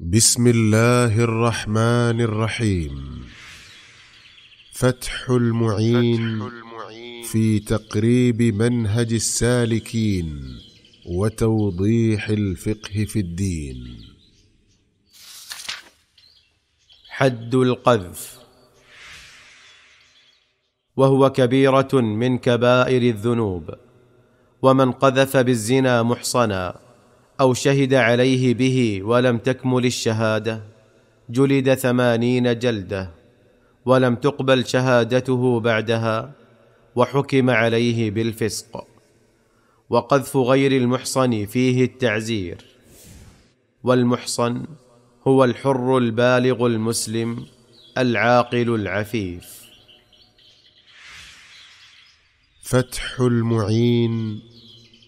بسم الله الرحمن الرحيم فتح المعين, في تقريب منهج السالكين وتوضيح الفقه في الدين حد القذف وهو كبيره من كبائر الذنوب ومن قذف بالزنا محصنا او شهد عليه به ولم تكمل الشهاده جلد ثمانين جلده ولم تقبل شهادته بعدها وحكم عليه بالفسق وقذف غير المحصن فيه التعزير والمحصن هو الحر البالغ المسلم العاقل العفيف فتح المعين